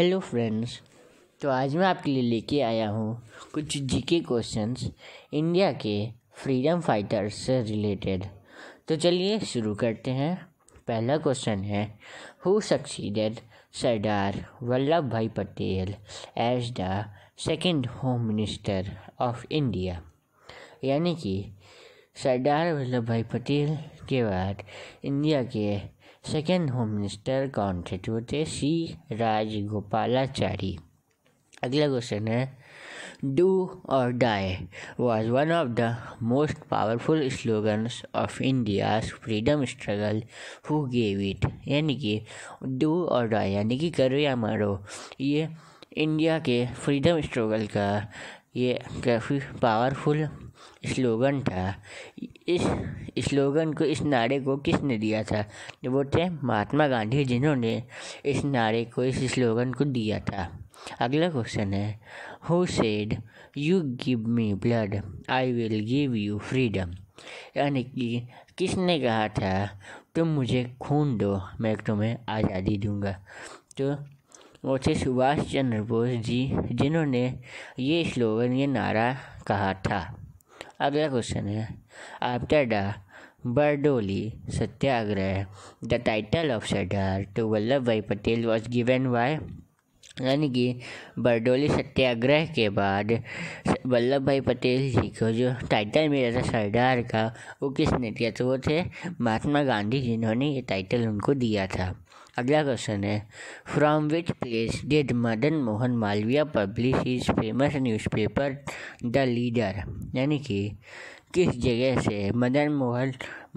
hello friends तो आज मैं आपके लिए लेके आया हूँ कुछ जीके क्वेश्चंस इंडिया के फ्रीडम फाइटर्स से रिलेटेड तो चलिए शुरू करते हैं पहला क्वेश्चन है who succeeded Sardar Vallabh Bhai Patel as the second home minister of India यानी कि सरदार वल्लभ भाई पटेल के बाद इंडिया के सेकेंड कौन थे तो थे सी राजगोपालाचारी अगला क्वेश्चन है do or die was one of the most powerful slogans of India freedom struggle who gave it यानी कि डू और डाई यानी कि करो या मारो ये इंडिया के फ्रीडम स्ट्रगल का ये काफ़ी पावरफुल स्लोगन था इस स्लोगन को इस नारे को किसने दिया था वो थे महात्मा गांधी जिन्होंने इस नारे को इस स्लोगन को दिया था अगला क्वेश्चन है who said you give me blood I will give you freedom यानी कि किसने कहा था तुम मुझे खून दो मैं तुम्हें आज़ादी दूंगा तो वो थे सुभाष चंद्र बोस जी जिन्होंने ये स्लोगन ये नारा कहा था अगला क्वेश्चन है after the Bardoli Satyagraha the title of Sardar to तो Vallabh Bhai Patel was given by यानी कि बरडोली सत्याग्रह के बाद वल्लभ भाई पटेल जी को जो टाइटल मिला था सरदार का वो किसने दिया तो वो थे महात्मा गांधी जिन्होंने ये टाइटल उनको दिया था अगला क्वेश्चन है from which place did Madan Mohan Malaviya publish his famous newspaper the leader यानी कि किस जगह से मदन मोहन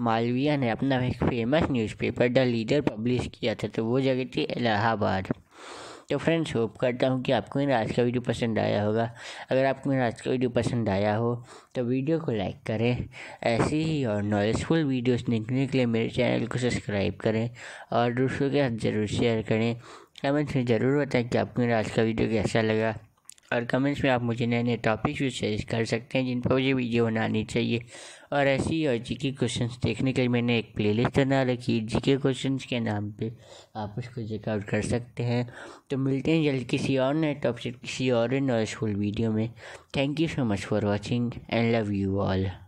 मालवीय ने अपना एक famous newspaper the leader publish किया था तो वो जगह थी इलाहाबाद तो फ्रेंड्स होप करता हूँ कि आपको मेरा आज का वीडियो पसंद आया होगा अगर आपको मेरा आज का वीडियो पसंद आया हो तो वीडियो को लाइक करें ऐसी ही और नॉलेजफुल वीडियोस देखने के लिए मेरे चैनल को सब्सक्राइब करें और दूसरों के साथ ज़रूर शेयर करें कमेंट्स में ज़रूर बताएं कि आपको मेरा आज का वीडियो कैसा लगा और कमेंट्स में आप मुझे नए नए टॉपिक्स भी सजेस्ट कर सकते हैं जिन पर मुझे वीडियो बनानी चाहिए और ऐसी और जी के क्वेश्चन देखने के लिए मैंने एक प्ले लिस्ट बना रखी जी के क्वेश्चन के नाम पर आप उसको चेकआउट कर सकते हैं तो मिलते हैं जल्द किसी और नए टॉपिक किसी और नॉलेजफुल वीडियो में thank you so much for watching and love you all